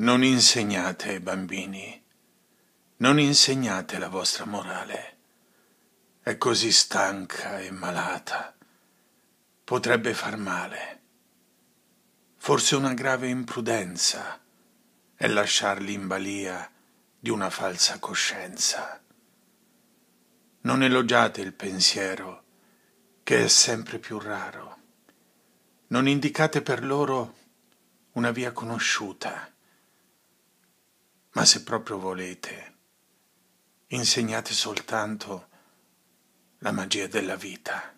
Non insegnate ai bambini, non insegnate la vostra morale. È così stanca e malata. Potrebbe far male. Forse una grave imprudenza è lasciarli in balia di una falsa coscienza. Non elogiate il pensiero, che è sempre più raro. Non indicate per loro una via conosciuta ma se proprio volete, insegnate soltanto la magia della vita.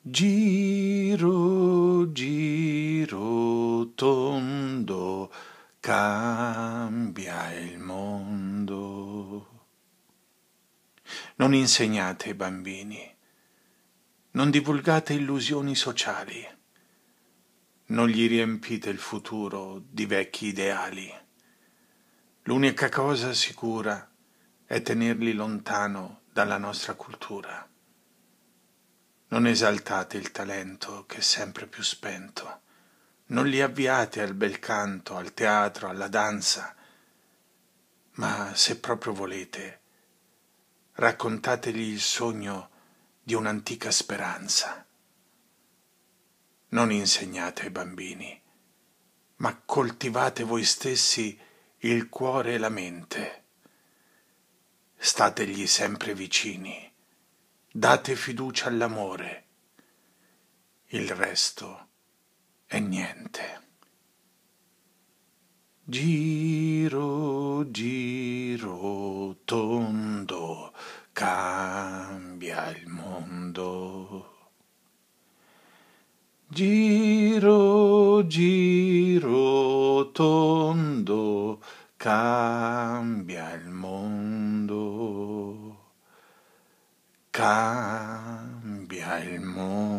Giro, giro, tondo, cambia il mondo. Non insegnate ai bambini, non divulgate illusioni sociali non gli riempite il futuro di vecchi ideali. L'unica cosa sicura è tenerli lontano dalla nostra cultura. Non esaltate il talento che è sempre più spento. Non li avviate al bel canto, al teatro, alla danza. Ma se proprio volete, raccontategli il sogno di un'antica speranza non insegnate ai bambini, ma coltivate voi stessi il cuore e la mente. Stategli sempre vicini, date fiducia all'amore. Il resto è niente. Giro, giro, tondo, cambia il mondo. Giro, giro tondo, cambia il mondo, cambia il mondo.